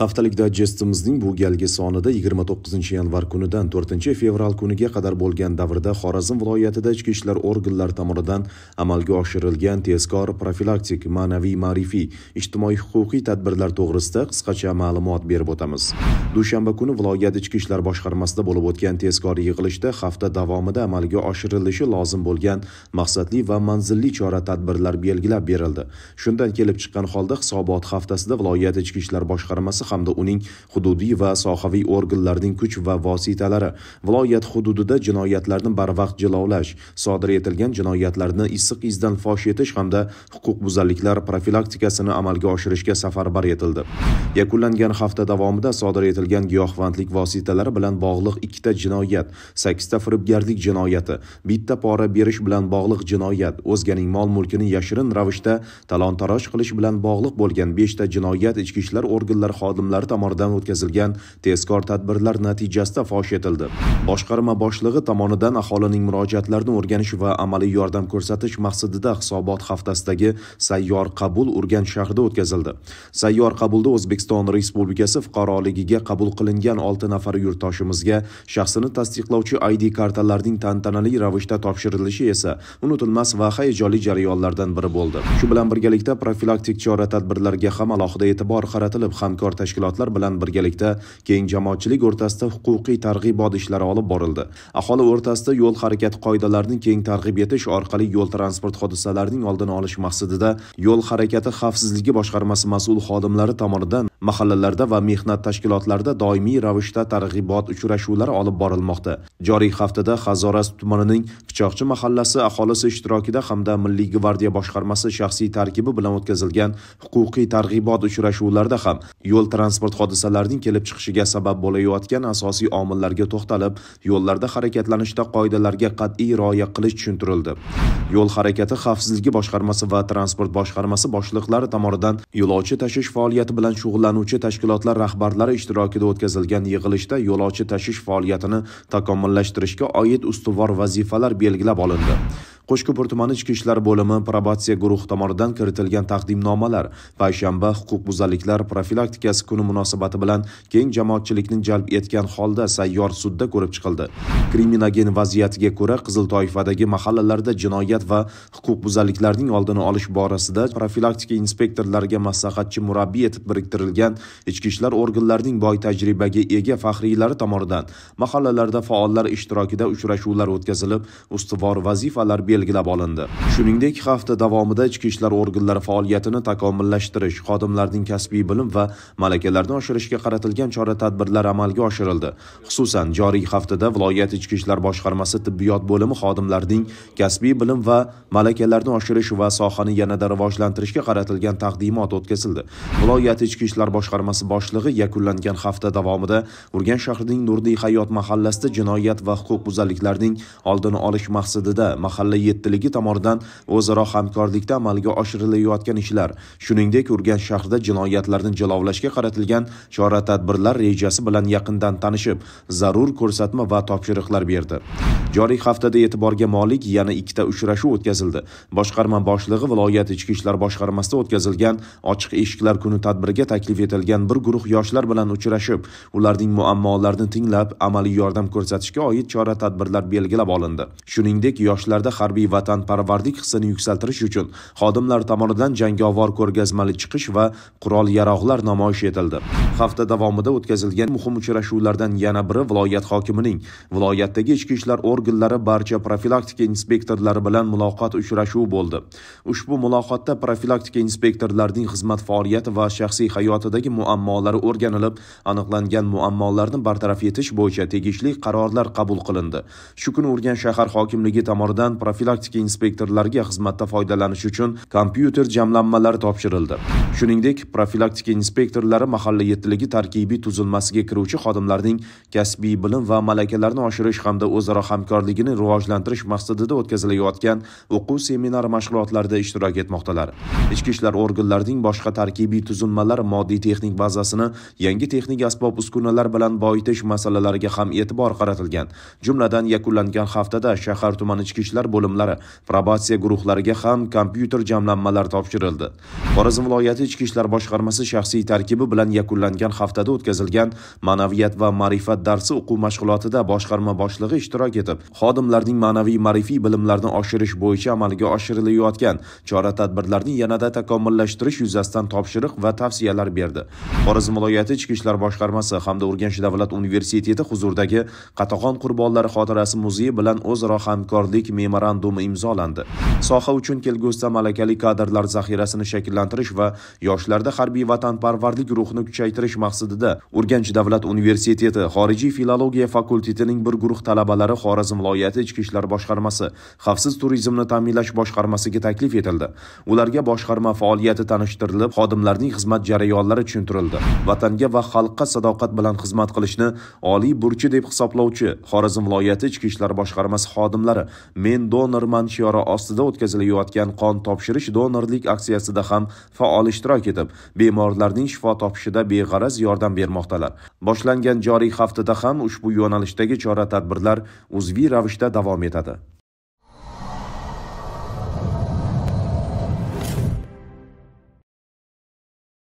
haftalik digestimizning bu galgi sonida 29 yanvar kunidan 4 fevral kuniga qadar bo'lgan davrda xorazm viloyatida ichki ishlar organlari tomonidan amalga oshirilgan tezkor profilaktik ma'naviy ma'rifiy ijtimoiy huquqiy tadbirlar to'g'risida qisqacha ma'lumot berib o'tamiz dushanba kuni viloyat ichki ishlar boshqarmasida bo'lib o'tgan tezkor yig'ilishda hafta davomida amalga oshirilishi lozim bo'lgan maqsadli va manzilli chora tadbirlar belgilab berildi shundan kelib chiqqan holda hisobot haftasida viloyat ichki ishlar boshqarmasi hamda uning hududiy va sohaviy organlarning kuch va vositalari viloyat hududida jinoyatlarni barvaqt jilovlash sodir etilgan jinoyatlarni issiq izdan fosh etish hamda huquqbuzarliklar profilaktikasini amalga oshirishga safarbar etildi yakunlangan hafta davomida sodir etilgan giyohvandlik vositalari bilan bog'liq ikkita jinoyat sakkizta firibgarlik jinoyati bitta pora berish bilan bog'liq jinoyat o'zganing mol mulkini yashirin ravishda talon taroj qilish bilan bog'liq bo'lgan beshta jinoyat ichki ishlar organlari xodimlari tomonidan o'tkazilgan tezkor tadbirlar natijasida fosh etildi boshqarma boshlig'i tomonidan aholining murojaatlarini o'rganish va amaliy yordam ko'rsatish maqsadida hisobot haftasidagi sayyor qabul urganch shahrida o'tkazildi sayyor qabulda o'zbekiston respublikasi fuqaroligiga qabul qilingan olti nafar yurtdoshimizga shaxsini tasdiqlovchi id kartalarining tantanali ravishda topshirilishi esa unutilmas va hayajonli jarayonlardan biri bo'ldi shu bilan birgalikda profilaktik chora tadbirlarga ham alohida e'tibor qaratilib hamkor tashkilotlar bilan birgalikda keng jamoatchilik o'rtasida huquqiy targ'ibot ishlari olib borildi aholi o'rtasida yo'l harakati qoidalarini keng targ'ib etish orqali yo'l transport hodisalarining oldini olish maqsadida yo'l harakati xavfsizligi boshqarmasi mas'ul xodimlari tomonidan mahallalarda va mehnat tashkilotlarida doimiy ravishda targ'ibot uchrashuvlari olib borilmoqda joriy haftada hazoras tumanining pichoqchi mahallasi aholisi ishtirokida hamda milliy gvardiya boshqarmasi shaxsiy tarkibi bilan o'tkazilgan huquqiy targ'ibot uchrashuvlarida ham yo'l transport hodisalarining kelib chiqishiga sabab bo'layotgan asosiy omillarga to'xtalib yo'llarda harakatlanishda qoidalarga qat'iy rioya qilish tushuntirildi yo'l harakati xavfsizligi boshqarmasi va transport boshqarmasi boshliqlari tomonidan yo'lovchi tashish faoliyati bilan shug'ullan qo'llanuvchi tashkilotlar rahbarlari ishtirokida o'tkazilgan yig'ilishda yo'lovchi tashish faoliyatini takomillashtirishga oid ustuvor vazifalar belgilab olindi qo'shko'pir tumani ichki ishlar bo'limi probatsiya guruhi tomonidan kiritilgan taqdimnomalar payshanba huquqbuzarliklar profilaktikasi kuni munosabati bilan keng jamoatchilikni jalb etgan holda sayyor sudda ko'rib chiqildi kriminogen vaziyatiga ko'ra qizil toifadagi mahallalarda jinoyat va huquqbuzarliklarning oldini olish borasida profilaktika inspektorlariga maslahatchi murabbiy etib biriktirilgan ichki ishlar organlarining boy tajribaga ega faxriylari tomonidan mahallalarda faollar ishtirokida uchrashuvlar o'tkazilib ustuvor vazifalar belgilab olindi shuningdek hafta davomida ichki ishlar organlari faoliyatini takomillashtirish xodimlarning kasbiy bilim va malakalarini oshirishga qaratilgan chora tadbirlar amalga oshirildi xususan joriy haftada viloyat ichki ishlar boshqarmasi tibbiyot bo'limi xodimlarining kasbiy bilim va malakalarini oshirish va sohani yanada rivojlantirishga qaratilgan taqdimot o'tkazildi viloyat ichki ishlar boshqarmasi boshlig'i yakunlangan hafta davomida urganch shahrining nurdiy hayot mahallasida jinoyat va huquqbuzarliklarning oldini olish maqsadida mahalla yettiligi tomonidan o'zaro hamkorlikda amalga oshirilayotgan ishlar shuningdek urganch shahrida jinoyatlarni jilovlashga qaratilgan chora tadbirlar rejasi bilan yaqindan tanishib zarur ko'rsatma va topshiriqlar berdi joriy haftada e'tiborga molik yana ikkita uchrashuv o'tkazildi boshqarma boshlig'i viloyat ichki ishlar boshqarmasida o'tkazilgan ochiq eshiklar kuni tadbiriga taklif etilgan bir guruh yoshlar bilan uchrashib ularning muammolarini tinglab amaliy yordam ko'rsatishga oid chora tadbirlar belgilab olindi shuningdek yoshlarda har harbiy vatanparvarlik hissini yuksaltirish uchun xodimlar tomonidan jangovar ko'rgazmali chiqish va qurol yarog'lar namoyish etildi hafta davomida o'tkazilgan muhim uchrashuvlardan yana biri viloyat hokimining viloyatdagi ichki ishlar organlari barcha profilaktika inspektorlari bilan muloqot uchrashuvi bo'ldi ushbu muloqotda profilaktika inspektorlarining xizmat faoliyati va shaxsiy hayotidagi muammolari o'rganilib aniqlangan muammolarni bartaraf etish bo'yicha tegishli qarorlar qabul qilindi shu kuni urgan shahar hokimligi tomonidan profil profilaktika inspektorlariga xizmatda foydalanish uchun kompyuter jamlanmalari topshirildi shuningdek profilaktika inspektorlari mahalla yettiligi tarkibiy tuzilmasiga kiruvchi xodimlarning kasbiy bilim va malakalarini oshirish hamda o'zaro hamkorligini rivojlantirish maqsadida o'tkazilayotgan o'quv seminar mashg'ulotlarida ishtirok etmoqdalar ichki ishlar organlarining boshqa tarkibiy tuzilmalar moddiy texnik bazasini yangi texnik asbob uskunalar bilan boyitish masalalariga ham e'tibor qaratilgan jumladan yakunlangan haftada shahar tuman ichki ishlar bo'limi xodimlari probatsiya guruhlariga ham kompyuter jamlanmalar topshirildi xorazm viloyati ichki ishlar boshqarmasi shaxsiy tarkibi bilan yakunlangan haftada o'tkazilgan ma'naviyat va ma'rifat darsi o'quv mashg'ulotida boshqarma boshlig'i ishtirok etib xodimlarning ma'naviy ma'rifiy bilimlarini oshirish bo'yicha amalga oshirilayotgan chora tadbirlarni yanada takomillashtirish yuzasidan topshiriq va tavsiyalar berdi xorazm viloyati ichki ishlar boshqarmasi hamda urganch davlat universiteti huzuridagi qatag'on qurbonlari xotirasi muzeyi bilan o'zaro hamkorlik memorandum memorandumi imzolandi soha uchun kelgusida malakali kadrlar zaxirasini shakllantirish va yoshlarda harbiy vatanparvarlik ruhini kuchaytirish maqsadida urganch davlat universiteti xorijiy filologiya fakultetining bir guruh talabalari xorazm viloyati ichki ishlar boshqarmasi xavfsiz turizmni ta'minlash boshqarmasiga taklif etildi ularga boshqarma faoliyati tanishtirilib xodimlarning xizmat jarayonlari tushuntirildi vatanga va xalqqa sadoqat bilan xizmat qilishni oliy burchi deb hisoblovchi xorazm viloyati ichki ishlar boshqarmasi xodimlari men mendon donorman shiori ostida o'tkazilayotgan qon topshirish donorlik aksiyasida ham faol ishtirok etib bemorlarning shifo topishida beg'araz yordam bermoqdalar boshlangan joriy haftada ham ushbu yo'nalishdagi chora tadbirlar uzviy ravishda davom etadi